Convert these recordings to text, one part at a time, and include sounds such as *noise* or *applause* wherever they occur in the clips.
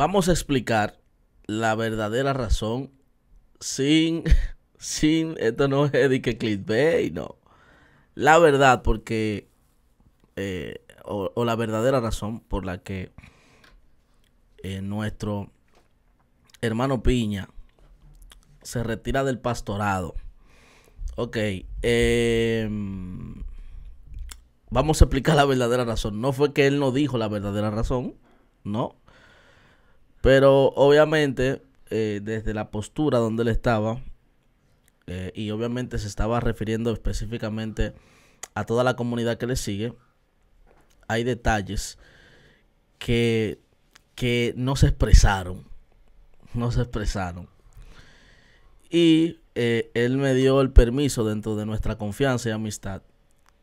vamos a explicar la verdadera razón sin, *laughs* sin, esto no es de que no. La verdad, porque, eh, o, la verdadera razón por la que eh, nuestro hermano Piña se retira del pastorado. Ok, em, vamos a explicar la verdadera razón. No fue que él no dijo la verdadera razón, no pero obviamente, eh, desde la postura donde él estaba, eh, y obviamente se estaba refiriendo específicamente a toda la comunidad que le sigue, hay detalles que, que no se expresaron. No se expresaron. Y eh, él me dio el permiso dentro de nuestra confianza y amistad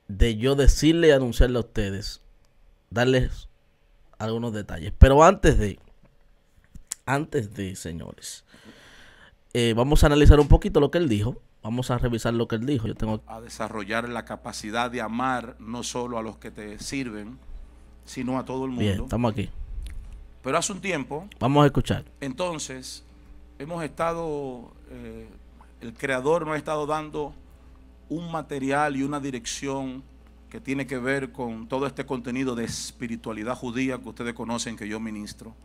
de yo decirle y anunciarle a ustedes, darles algunos detalles. Pero antes de antes de, señores. Eh, vamos a analizar un poquito lo que él dijo. Vamos a revisar lo que él dijo. Yo tengo a desarrollar la capacidad de amar no solo a los que te sirven, sino a todo el mundo. Bien, estamos aquí. Pero hace un tiempo. Vamos a escuchar. Entonces, hemos estado. Eh, el creador nos ha estado dando un material y una dirección que tiene que ver con todo este contenido de espiritualidad judía que ustedes conocen que yo ministro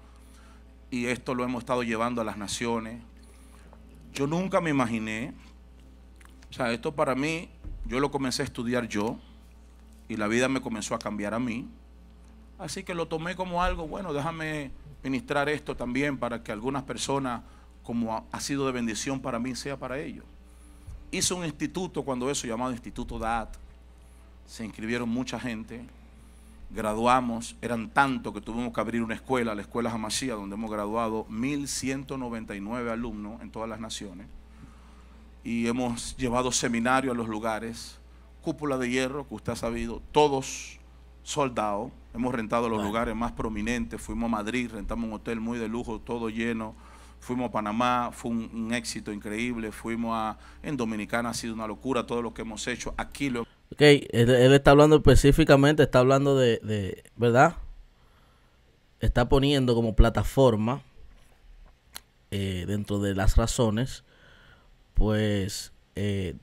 y esto lo hemos estado llevando a las naciones. Yo nunca me imaginé, o sea, esto para mí, yo lo comencé a estudiar yo y la vida me comenzó a cambiar a mí. Así que lo tomé como algo, bueno, déjame ministrar esto también para que algunas personas, como ha sido de bendición para mí, sea para ellos. Hice un instituto cuando eso, llamado Instituto DAT. Se inscribieron mucha gente graduamos, eran tanto que tuvimos que abrir una escuela, la Escuela Jamasía, donde hemos graduado 1.199 alumnos en todas las naciones. Y hemos llevado seminarios a los lugares, cúpula de hierro, que usted ha sabido, todos soldados. Hemos rentado los lugares más prominentes, fuimos a Madrid, rentamos un hotel muy de lujo, todo lleno. Fuimos a Panamá, fue un, éxito increíble. Fuimos a. En Dominicana ha sido una locura todo lo que hemos hecho. Aquí lo Ok, él, está hablando específicamente, está hablando de, ¿verdad? Está poniendo como plataforma, eh, dentro de las razones, pues eh,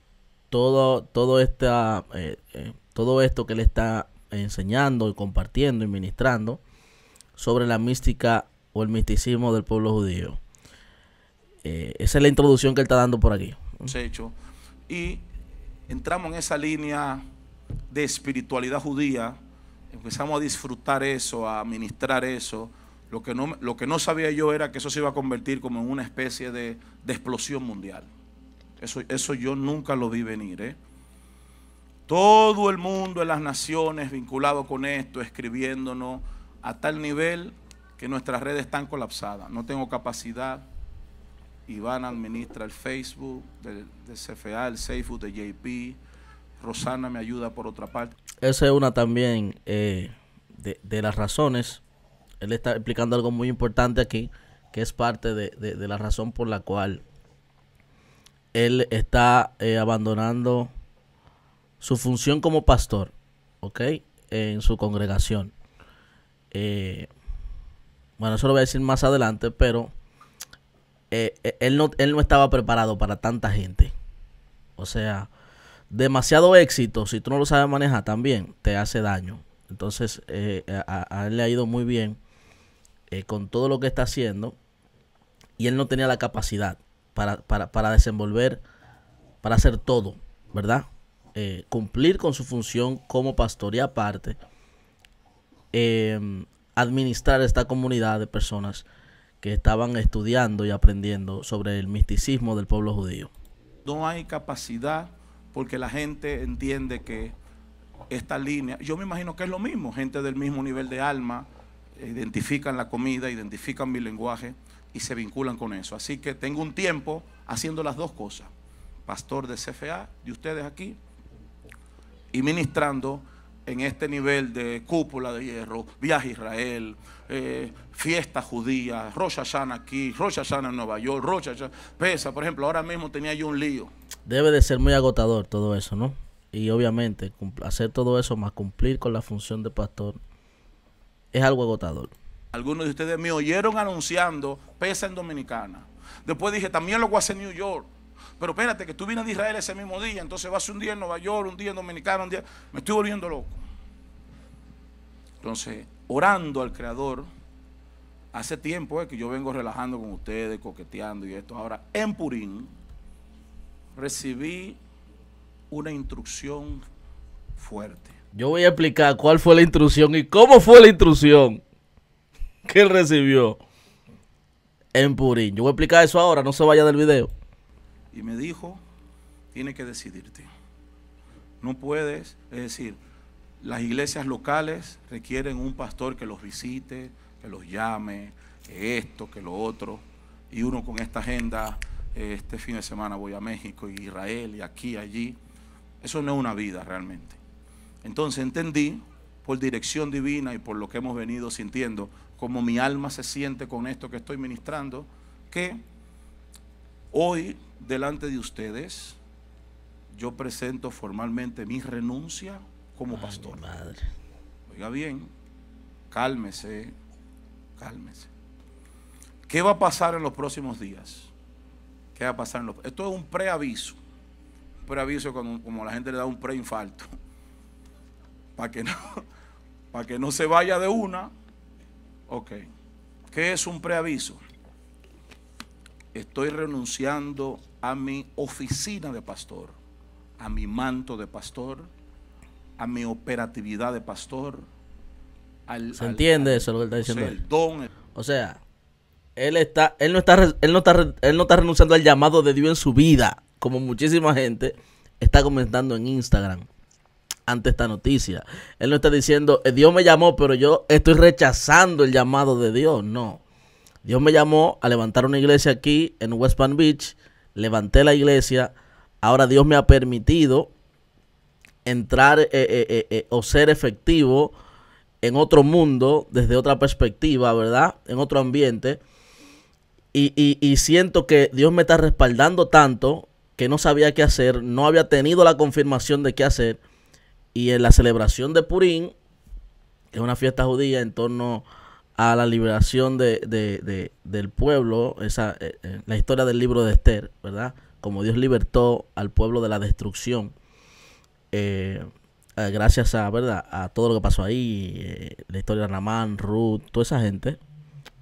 todo, todo, esta, eh, todo esto que él está enseñando y compartiendo y ministrando sobre la mística o el misticismo del pueblo judío. esa es la introducción que él está dando por aquí. hecho. Y entramos en esa línea de espiritualidad judía, empezamos a disfrutar eso, a administrar eso. Lo que, no, lo que no sabía yo era que eso se iba a convertir como en una especie de, explosión mundial. Eso, eso yo nunca lo vi venir. ¿eh? Todo el mundo en las naciones vinculado con esto, escribiéndonos a tal nivel que nuestras redes están colapsadas. No tengo capacidad Iván administra el Facebook del CFA, el Facebook de JP. Rosana me ayuda por otra parte. Esa es una también eh, de, las razones. Él está explicando algo muy importante aquí, que es parte de, la razón por la cual él está eh, abandonando su función como pastor, ¿ok? En su congregación. Eh, bueno, eso lo voy a decir más adelante, pero eh, eh, él, no, él no estaba preparado para tanta gente. O sea, demasiado éxito, si tú no lo sabes manejar también, te hace daño. Entonces, eh, a, él le ha ido muy bien con todo lo que está haciendo y él no tenía la capacidad para, desenvolver, para hacer todo, ¿verdad? cumplir con su función como pastor y aparte, administrar esta comunidad de personas que estaban estudiando y aprendiendo sobre el misticismo del pueblo judío. No hay capacidad porque la gente entiende que esta línea, yo me imagino que es lo mismo, gente del mismo nivel de alma, identifican la comida, identifican mi lenguaje y se vinculan con eso. Así que tengo un tiempo haciendo las dos cosas, pastor de CFA, de ustedes aquí, y ministrando en este nivel de cúpula de hierro, viaje a Israel, eh, fiesta judía, rocha Hashanah aquí, Rosh Hashanah en Nueva York, Rosh Hashanah, pesa, por ejemplo, ahora mismo tenía yo un lío. Debe de ser muy agotador todo eso, ¿no? Y obviamente hacer todo eso más cumplir con la función de pastor es algo agotador. Algunos de ustedes me oyeron anunciando pesa en Dominicana. Después dije, también lo voy a hacer en New York. Pero espérate, que tú vienes de Israel ese mismo día, entonces vas un día en Nueva York, un día en Dominicana, un día. Me estoy volviendo loco. Entonces, orando al Creador, hace tiempo eh, que yo vengo relajando con ustedes, coqueteando y esto. Ahora, en Purín, recibí una instrucción fuerte. Yo voy a explicar cuál fue la instrucción y cómo fue la instrucción que él recibió en Purín. Yo voy a explicar eso ahora, no se vaya del video y me dijo, tiene que decidirte. No puedes, es decir, las iglesias locales requieren un pastor que los visite, que los llame, esto, que lo otro. Y uno con esta agenda, este fin de semana voy a México y Israel y aquí, allí. Eso no es una vida realmente. Entonces entendí, por dirección divina y por lo que hemos venido sintiendo, como mi alma se siente con esto que estoy ministrando, que Hoy, delante de ustedes, yo presento formalmente mi renuncia como pastor. Madre. Oiga bien, cálmese, cálmese. ¿Qué va a pasar en los próximos días? ¿Qué va a pasar en los... Esto es un preaviso. Un preaviso como la gente le da un preinfarto. Para que, no, *laughs* para que no se vaya de una. Ok. ¿Qué es un preaviso? estoy renunciando a mi oficina de pastor, a mi manto de pastor, a mi operatividad de pastor. ¿Se entiende eso lo que está diciendo? O sea, o sea, él está, él no está, él no está, él no está renunciando al llamado de Dios en su vida, como muchísima gente está comentando en Instagram ante esta noticia. Él no está diciendo, eh, Dios me llamó, pero yo estoy rechazando el llamado de Dios. No. Dios me llamó a levantar una iglesia aquí en West Palm Beach. Levanté la iglesia. Ahora Dios me ha permitido entrar eh, eh, eh, o ser efectivo en otro mundo, desde otra perspectiva, ¿verdad? En otro ambiente. Y, y, siento que Dios me está respaldando tanto que no sabía qué hacer, no había tenido la confirmación de qué hacer. Y en la celebración de Purín, que es una fiesta judía en torno a la liberación del pueblo, esa, eh, eh, la historia del libro de Esther, ¿verdad? Como Dios libertó al pueblo de la destrucción, eh, gracias a, ¿verdad? A todo lo que pasó ahí, la historia de Ramán, Ruth, toda esa gente.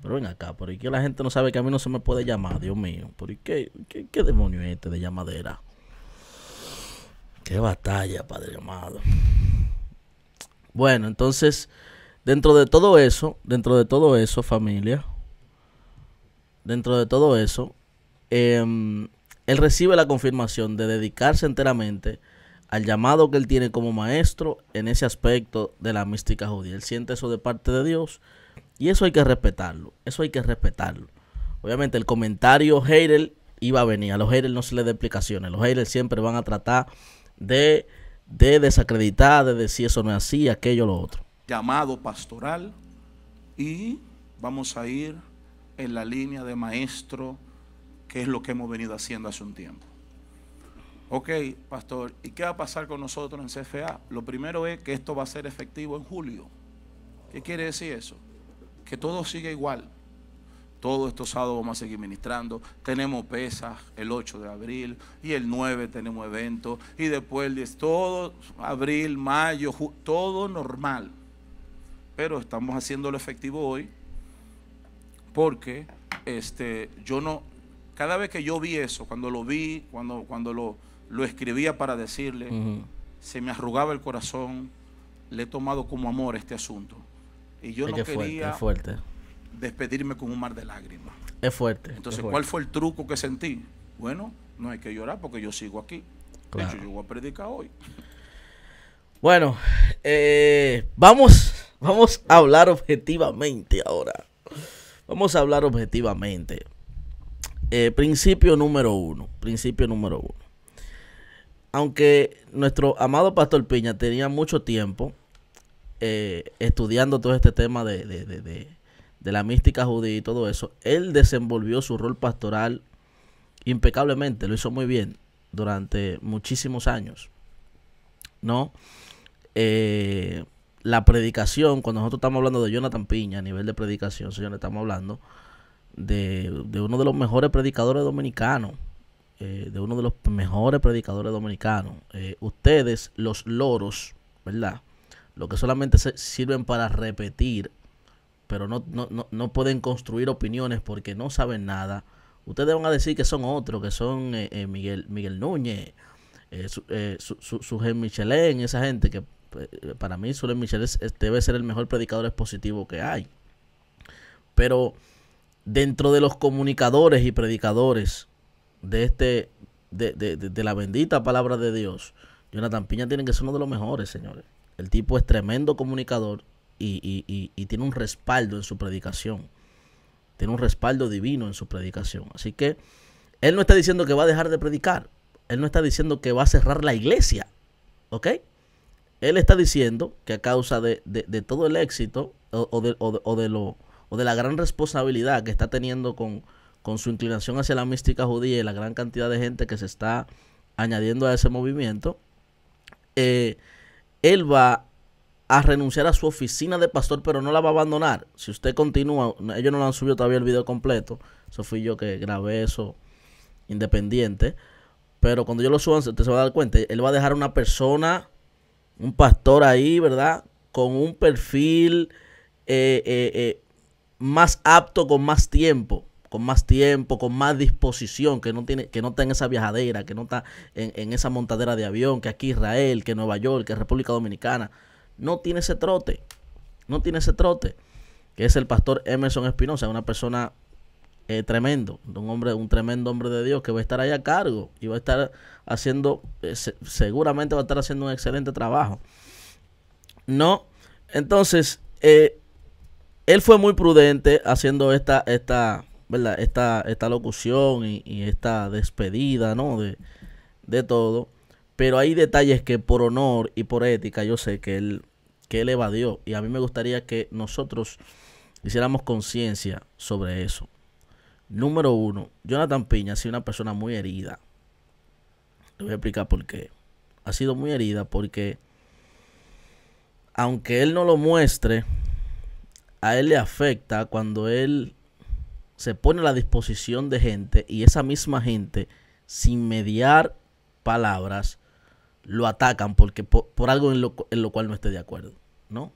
Pero ven acá, ¿por qué la gente no sabe que a mí no se me puede llamar? Dios mío, ¿por qué, qué, demonio es este de llamadera? Qué batalla, Padre amado. Bueno, entonces... Dentro de todo eso, dentro de todo eso, familia, dentro de todo eso, em, él recibe la confirmación de dedicarse enteramente al llamado que él tiene como maestro en ese aspecto de la mística judía. Él siente eso de parte de Dios y eso hay que respetarlo, eso hay que respetarlo. Obviamente el comentario Heidel iba a venir, a los Heidel no se les da explicaciones, los Heidel siempre van a tratar de, desacreditar, de decir eso no es así, aquello, lo otro llamado pastoral y vamos a ir en la línea de maestro, que es lo que hemos venido haciendo hace un tiempo. Ok, pastor, ¿y qué va a pasar con nosotros en CFA? Lo primero es que esto va a ser efectivo en julio. ¿Qué quiere decir eso? Que todo sigue igual. Todos estos sábados vamos a seguir ministrando. Tenemos pesas el 8 de abril y el 9 tenemos eventos. Y después el 10, todo abril, mayo, todo normal pero estamos haciéndolo efectivo hoy porque este, yo no, cada vez que yo vi eso, cuando lo vi, cuando, cuando lo, escribía para decirle, se me arrugaba el corazón, le he tomado como amor este asunto. Y yo no quería despedirme con un mar de lágrimas. Es fuerte. Entonces, ¿cuál fue el truco que sentí? Bueno, no hay que llorar porque yo sigo aquí. De hecho, yo voy a predicar hoy. Bueno, eh, vamos Vamos a hablar objetivamente ahora. Vamos a hablar objetivamente. Eh, principio número uno. Principio número uno. Aunque nuestro amado Pastor Piña tenía mucho tiempo eh, estudiando todo este tema de, de, la mística judía y todo eso, él desenvolvió su rol pastoral impecablemente, lo hizo muy bien durante muchísimos años. ¿No? Eh, la predicación, cuando nosotros estamos hablando de Jonathan Piña a nivel de predicación, señores, estamos hablando de, uno de los mejores predicadores dominicanos, de uno de los mejores predicadores dominicanos. Eh, eh, ustedes, los loros, ¿verdad? Lo que solamente se sirven para repetir, pero no, pueden construir opiniones porque no saben nada. Ustedes van a decir que son otros, que son eh, Miguel, Miguel Núñez, su, su, esa gente que para mí Soler Michel debe ser el mejor predicador expositivo que hay. Pero dentro de los comunicadores y predicadores de este de, la bendita palabra de Dios, Jonathan Piña tiene que ser uno de los mejores, señores. El tipo es tremendo comunicador y, y tiene un respaldo en su predicación. Tiene un respaldo divino en su predicación. Así que él no está diciendo que va a dejar de predicar. Él no está diciendo que va a cerrar la iglesia. ¿Ok? él está diciendo que a causa de, todo el éxito o, de, la gran responsabilidad que está teniendo con, su inclinación hacia la mística judía y la gran cantidad de gente que se está añadiendo a ese movimiento, eh, él va a renunciar a su oficina de pastor, pero no la va a abandonar. Si usted continúa, ellos no lo han subido todavía el video completo, eso fui yo que grabé eso independiente, pero cuando yo lo suba, usted se va a dar cuenta, él va a dejar una persona un pastor ahí, ¿verdad? Con un perfil eh, eh, eh, más apto, con más tiempo, con más tiempo, con más disposición, que no, tiene, que no está en esa viajadera, que no está en, en esa montadera de avión, que aquí Israel, que Nueva York, que República Dominicana. No tiene ese trote, no tiene ese trote, que es el pastor Emerson Espinosa, una persona eh, tremendo, un hombre, un tremendo hombre de Dios que va a estar ahí a cargo y va a estar haciendo, eh, seguramente va a estar haciendo un excelente trabajo. No, entonces, eh, él fue muy prudente haciendo esta, esta, ¿verdad? Esta, esta locución y, esta despedida, ¿no? De, de, todo. Pero hay detalles que por honor y por ética yo sé que él, que él evadió. Y a mí me gustaría que nosotros hiciéramos conciencia sobre eso. Número uno, Jonathan Piña ha sido una persona muy herida. Te voy a explicar por qué. Ha sido muy herida porque, aunque él no lo muestre, a él le afecta cuando él se pone a la disposición de gente y esa misma gente, sin mediar palabras, lo atacan porque por, algo en lo, en lo, cual no esté de acuerdo, ¿no?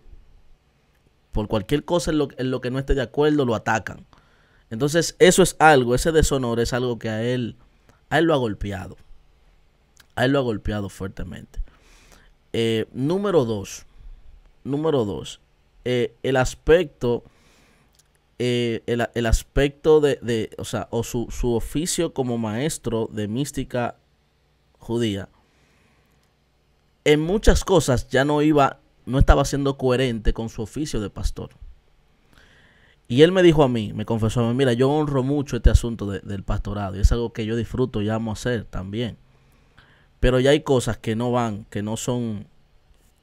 Por cualquier cosa lo, en lo que no esté de acuerdo, lo atacan. Entonces, eso es algo, ese deshonor es algo que a él, a él lo ha golpeado. A él lo ha golpeado fuertemente. Eh, número dos. Número dos. Eh, el aspecto. Eh, el, aspecto de, de, o sea, o su, su oficio como maestro de mística judía, en muchas cosas ya no iba, no estaba siendo coherente con su oficio de pastor. Y él me dijo a mí, me confesó a mí, mira, yo honro mucho este asunto del pastorado. Y es algo que yo disfruto y amo hacer también. Pero ya hay cosas que no van, que no son,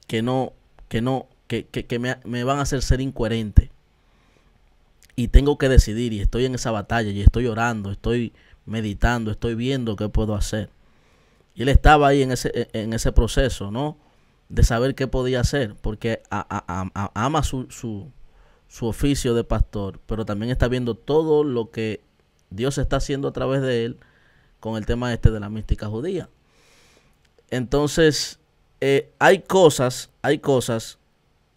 que no, que no, que, que, me, me, van a hacer ser incoherente. Y tengo que decidir y estoy en esa batalla y estoy orando, estoy meditando, estoy viendo qué puedo hacer. Y él estaba ahí en ese, e, en ese proceso, ¿no? De saber qué podía hacer, porque ama su su oficio de pastor, pero también está viendo todo lo que Dios está haciendo a través de él con el tema este de la mística judía. Entonces, eh, hay cosas, hay cosas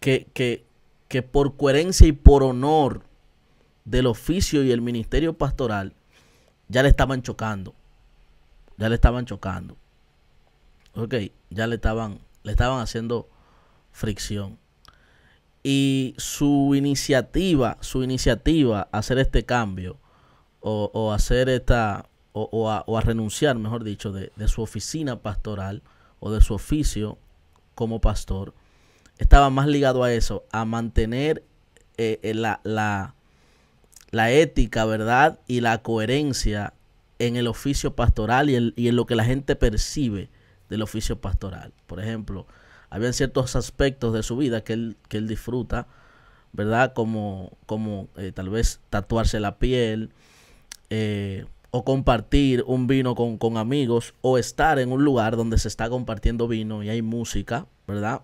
que, que, que por coherencia y por honor del oficio y el ministerio pastoral, ya le estaban chocando. Ya le estaban chocando. Ok, ya le estaban, le estaban haciendo fricción. Y su iniciativa, su iniciativa a hacer este cambio o, hacer esta, o, o, a, renunciar, mejor dicho, de, su oficina pastoral o de su oficio como pastor, estaba más ligado a eso, a mantener eh, eh, la, la, la, ética, ¿verdad? Y la coherencia en el oficio pastoral y, y, en lo que la gente percibe del oficio pastoral. Por ejemplo, habían ciertos aspectos de su vida que él, que él disfruta, ¿verdad? Como, como eh, tal vez tatuarse la piel eh, o compartir un vino con, amigos o estar en un lugar donde se está compartiendo vino y hay música, ¿verdad?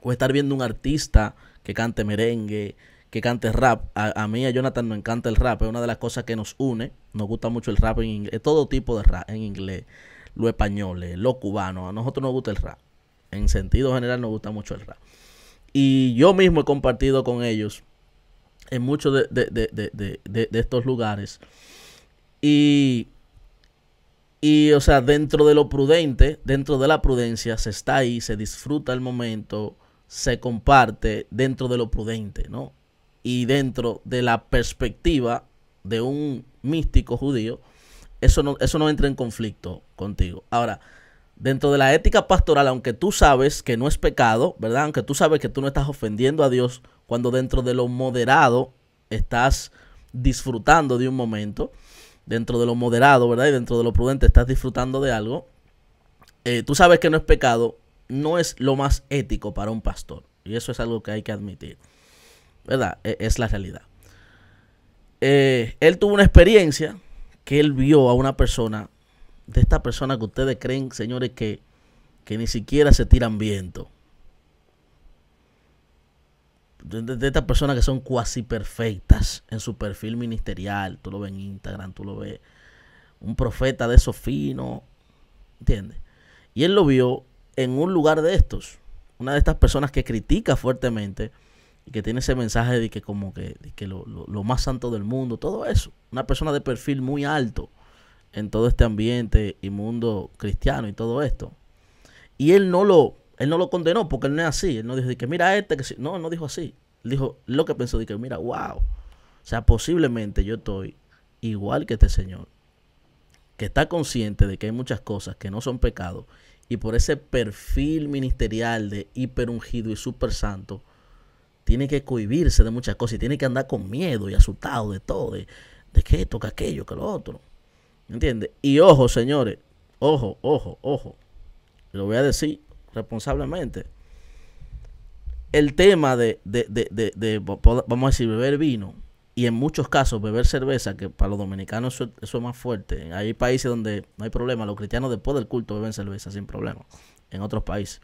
O estar viendo un artista que cante merengue, que cante rap. A, mí, a Jonathan, nos encanta el rap. Es una de las cosas que nos une. Nos gusta mucho el rap en inglés. Todo tipo de rap en inglés. Lo español, lo cubano. A nosotros nos gusta el rap. En sentido general nos gusta mucho el rap. Y yo mismo he compartido con ellos en muchos de, estos lugares. Y, y, o sea, dentro de lo prudente, dentro de la prudencia, se está ahí, se disfruta el momento, se comparte dentro de lo prudente, ¿no? Y dentro de la perspectiva de un místico judío, eso no, eso no entra en conflicto contigo. Ahora, dentro de la ética pastoral, aunque tú sabes que no es pecado, ¿verdad? Aunque tú sabes que tú no estás ofendiendo a Dios cuando dentro de lo moderado estás disfrutando de un momento, dentro de lo moderado, ¿verdad? Y dentro de lo prudente estás disfrutando de algo, eh, tú sabes que no es pecado, no es lo más ético para un pastor. Y eso es algo que hay que admitir, ¿verdad? E-, es la realidad. Eh, él tuvo una experiencia que él vio a una persona de esta persona que ustedes creen, señores, que, ni siquiera se tiran viento. De, esta persona estas personas que son cuasi perfectas en su perfil ministerial. Tú lo ves en Instagram, tú lo ves. Un profeta de esos finos. ¿Entiendes? Y él lo vio en un lugar de estos. Una de estas personas que critica fuertemente y que tiene ese mensaje de que como que, lo, lo más santo del mundo, todo eso. Una persona de perfil muy alto en todo este ambiente y mundo cristiano y todo esto. Y él no lo, él no lo condenó porque él no es así. Él no dijo que mira este que si... no, no dijo así. Él dijo lo que pensó de que mira, wow. O sea, posiblemente yo estoy igual que este señor, que está consciente de que hay muchas cosas que no son pecados. y por ese perfil ministerial de hiperungido y super santo tiene que cohibirse de muchas cosas y tiene que andar con miedo y asustado de todo, de, de que esto, que aquello, que lo otro. ¿Entiendes? Y ojo, señores, ojo, ojo, ojo. Lo voy a decir responsablemente. El tema de, de, de, de, vamos a decir, beber vino y en muchos casos beber cerveza, que para los dominicanos eso, eso, es más fuerte. Hay países donde no hay problema, los cristianos después del culto beben cerveza sin problema, en otros países.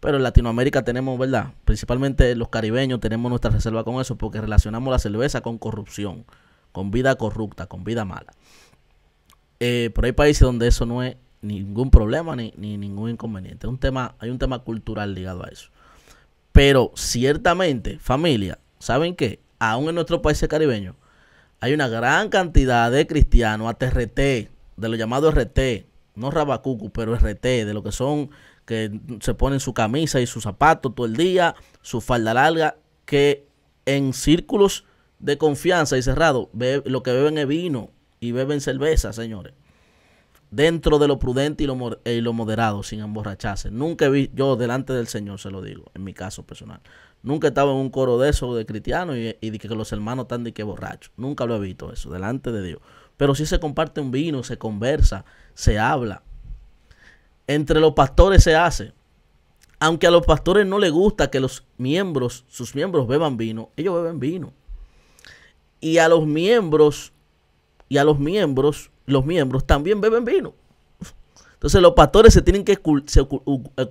Pero en Latinoamérica tenemos, ¿verdad? Principalmente los caribeños tenemos nuestra reserva con eso porque relacionamos la cerveza con corrupción, con vida corrupta, con vida mala. Eh, pero hay países donde eso no es ningún problema ni, ningún inconveniente. Un tema, hay un tema cultural ligado a eso. Pero ciertamente, familia, ¿saben qué? Aún en nuestro países caribeño hay una gran cantidad de cristianos ATRT, de lo llamado RT, no rabacucu, pero RT, de lo que son que se ponen su camisa y sus zapatos todo el día, su falda larga, que en círculos de confianza y cerrado, lo que beben es vino, y beben cerveza, señores. Dentro de lo prudente y lo, y lo moderado, sin emborracharse. Nunca vi, yo delante del Señor se lo digo, en mi caso personal. Nunca estaba en un coro de eso de cristianos y, de que los hermanos están de que borrachos. Nunca lo he visto eso, delante de Dios. Pero si se comparte un vino, se conversa, se habla. Entre los pastores se hace. Aunque a los pastores no les gusta que los miembros, sus miembros beban vino, ellos beben vino. Y a los miembros y a los miembros, los miembros también beben vino. Entonces los pastores se tienen que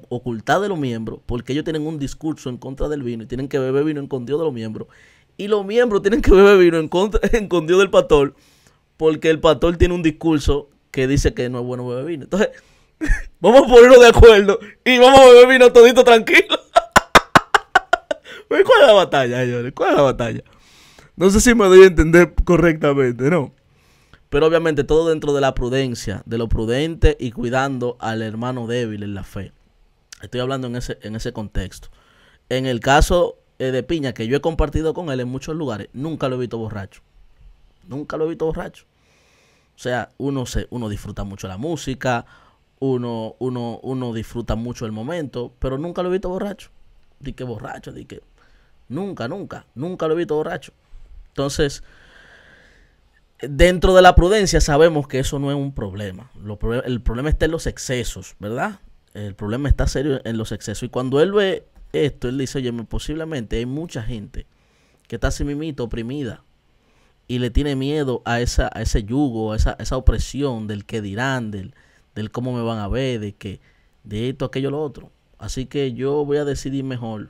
ocultar de los miembros porque ellos tienen un discurso en contra del vino y tienen que beber vino en contra de los miembros. Y los miembros tienen que beber vino en contra *laughs* del pastor porque el pastor tiene un discurso que dice que no es bueno beber vino. Entonces, *laughs* vamos a ponernos de acuerdo y vamos a beber vino todito tranquilo. *laughs* ¿Cuál es la batalla, señores? ¿Cuál es la batalla? No sé si me doy a entender correctamente, ¿no? Pero obviamente todo dentro de la prudencia, de lo prudente y cuidando al hermano débil en la fe. Estoy hablando en ese, en ese contexto. En el caso eh, de Piña, que yo he compartido con él en muchos lugares, nunca lo he visto borracho. Nunca lo he visto borracho. O sea, uno, se, uno disfruta mucho la música, uno, uno, uno disfruta mucho el momento, pero nunca lo he visto borracho. Di que borracho, di que... Nunca, nunca, nunca lo he visto borracho. Entonces, dentro de la prudencia sabemos que eso no es un problema. el problema está en los excesos, ¿verdad? El problema está serio en los excesos. Y cuando él ve esto, él dice, oye, posiblemente hay mucha gente que está así oprimida, y le tiene miedo a, esa, a ese yugo, a esa, esa opresión del qué dirán, del, del cómo me van a ver, de que, de esto, aquello, lo otro. Así que yo voy a decidir mejor,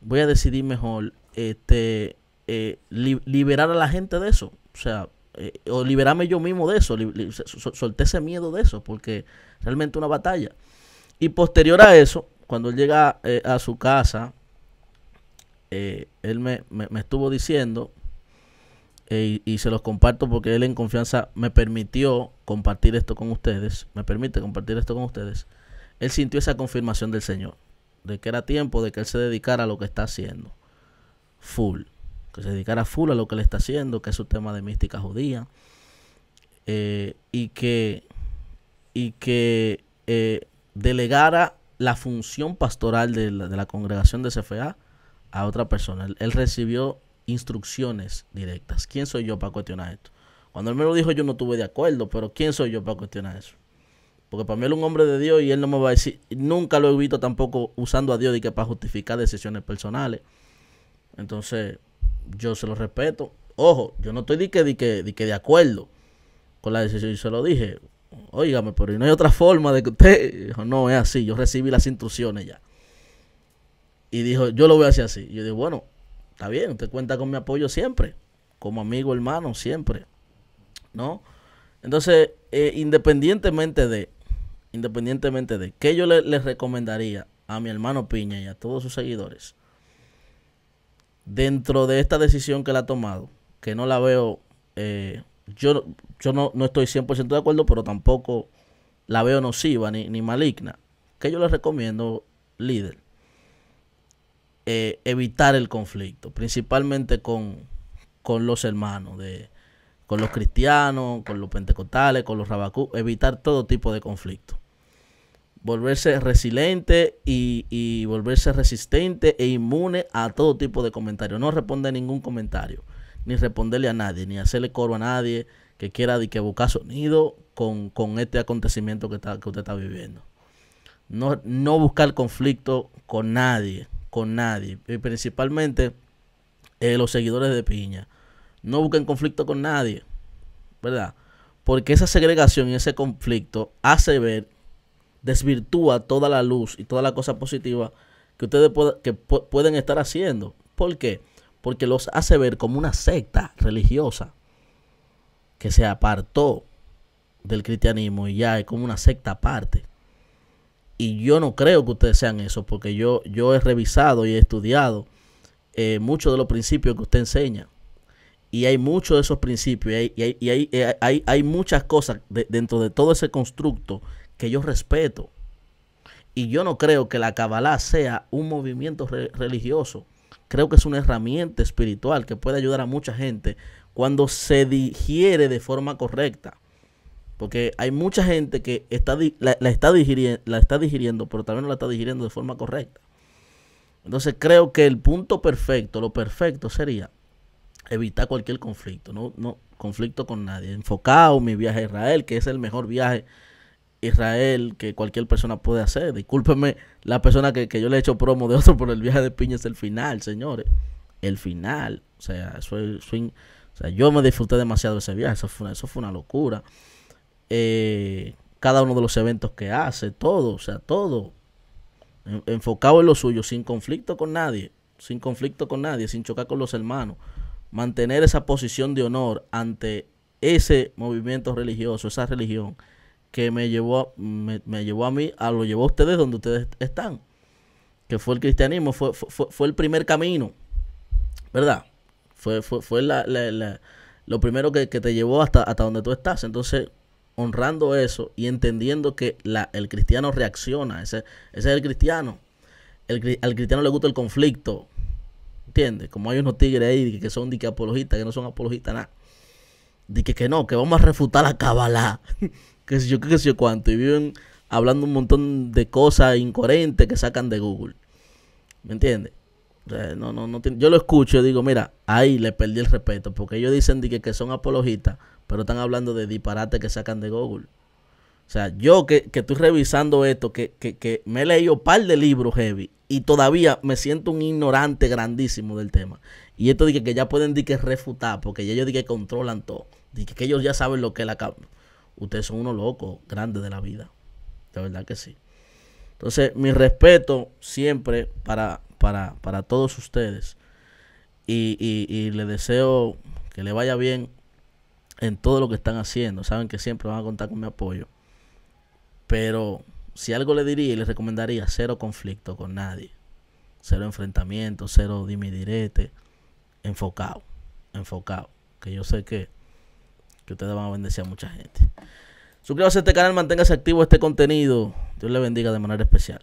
voy a decidir mejor, este, eh, liberar a la gente de eso, o sea, eh, o liberarme yo mismo de eso, solté ese miedo de eso, porque realmente una batalla. Y posterior a eso, cuando él llega eh, a su casa, eh, él me, me, estuvo diciendo, y, y, se los comparto porque él en confianza me permitió compartir esto con ustedes, me permite compartir esto con ustedes, él sintió esa confirmación del Señor, de que era tiempo de que él se dedicara a lo que está haciendo, full se dedicara full a lo que él está haciendo, que es su tema de mística judía, eh, y que, y que eh, delegara la función pastoral de la, congregación de CFA a otra persona. Él, recibió instrucciones directas. ¿Quién soy yo para cuestionar esto? Cuando él me lo dijo yo no tuve de acuerdo, pero ¿quién soy yo para cuestionar eso? Porque para mí él es un hombre de Dios y él no me va a decir, nunca lo he visto tampoco usando a Dios y que para justificar decisiones personales. Entonces, yo se lo respeto. Ojo, yo no estoy de que, que, de acuerdo con la decisión. Y se lo dije, óigame, pero no hay otra forma de que usted... no, es así, yo recibí las instrucciones ya. Y dijo, yo lo voy a hacer así. Y yo dije, bueno, está bien, usted cuenta con mi apoyo siempre, como amigo, hermano, siempre. ¿No? Entonces, eh, independientemente de, independientemente de, ¿qué yo le recomendaría a mi hermano Piña y a todos sus seguidores? dentro de esta decisión que la ha tomado, que no la veo, eh, yo, yo no, no estoy 100% de acuerdo, pero tampoco la veo nociva ni, maligna. Que yo le recomiendo, líder, eh, evitar el conflicto, principalmente con, con los hermanos, de, con los cristianos, con los pentecostales, con los rabacú, evitar todo tipo de conflicto volverse resiliente y, volverse resistente e inmune a todo tipo de comentarios. No responde a ningún comentario, ni responderle a nadie, ni hacerle coro a nadie que quiera de que buscar sonido con, con este acontecimiento que, está, que usted está viviendo. No, no buscar conflicto con nadie, con nadie. Y principalmente eh, los seguidores de Piña. No busquen conflicto con nadie, ¿verdad? Porque esa segregación y ese conflicto hace ver desvirtúa toda la luz y toda la cosa positiva que ustedes que pueden estar haciendo. ¿Por qué? Porque los hace ver como una secta religiosa que se apartó del cristianismo y ya es como una secta aparte. Y yo no creo que ustedes sean eso, porque yo, yo he revisado y he estudiado eh, muchos de los principios que usted enseña. Y hay muchos de esos principios, y hay, muchas cosas dentro de todo ese constructo que yo respeto. Y yo no creo que la Kabbalah sea un movimiento religioso. Creo que es una herramienta espiritual que puede ayudar a mucha gente cuando se digiere de forma correcta. Porque hay mucha gente que está, la, está digiriendo, la está digiriendo, pero también no la está digiriendo de forma correcta. Entonces creo que el punto perfecto, lo perfecto sería evitar cualquier conflicto, no, no conflicto con nadie. Enfocado mi viaje a Israel, que es el mejor viaje Israel que cualquier persona puede hacer. Discúlpeme la persona que, yo le he hecho promo de otro, *laughs* por el viaje de piña es el final, señores. El final. O sea, eso yo me disfruté demasiado de ese viaje. Eso fue una, eso fue una locura. Eh, cada uno de los eventos que hace, todo, o sea, todo. Enfocado en lo suyo, sin conflicto con nadie. Sin conflicto con nadie, sin chocar con los hermanos. Mantener esa posición de honor ante ese movimiento religioso, esa religión que me llevó, a, me, llevó a mí, a lo llevó a ustedes donde ustedes están, que fue el cristianismo, fue, fue, el primer camino, ¿verdad? Fue, fue, fue la, la, lo primero que, te llevó hasta, hasta donde tú estás. Entonces, honrando eso y entendiendo que la, el cristiano reacciona, ese, es el cristiano. El, al cristiano le gusta el conflicto, ¿entiendes? Como hay unos tigres ahí que son de que apologistas, que no son apologistas, nada. dique que, no, que vamos a refutar la cabalá. *laughs* que sé yo creo que sé yo cuánto, y viven hablando un montón de cosas incoherentes que sacan de Google. ¿Me entiendes? yo lo escucho y digo, mira, ahí le perdí el respeto, porque ellos dicen que, que son apologistas, pero están hablando de disparates que sacan de Google. O sea, yo que, estoy revisando esto, que, que, que, me he leído un par de libros heavy y todavía me siento un ignorante grandísimo del tema. Y esto dije que ya pueden di que refutar, porque ya ellos di que controlan todo. Dije que ellos ya saben lo que es la ustedes son unos locos grandes de la vida. De verdad que sí. Entonces, mi respeto siempre para, para, todos ustedes. Y, y, les deseo que le vaya bien en todo lo que están haciendo. Saben que siempre van a contar con mi apoyo. Pero si algo le diría y les recomendaría, cero conflicto con nadie. Cero enfrentamiento, cero dimidirete. Enfocado, enfocado. Que yo sé que que ustedes van a bendecir a mucha gente. Suscríbase a este canal, manténgase activo este contenido. Dios le bendiga de manera especial.